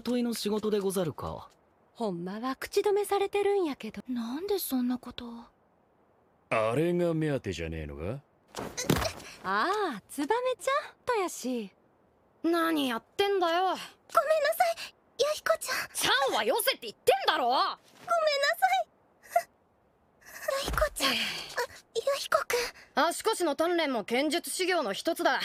雇いの仕事でござるかほんまは口止めされてるんやけどなんでそんなことあれが目当てじゃねえのかああツバメちゃんとやし何やってんだよごめんなさい弥彦ちゃんちゃんはよせって言ってんだろごめんなさい 弥彦ちゃんあ弥彦くん足腰の鍛錬も剣術修行の一つだ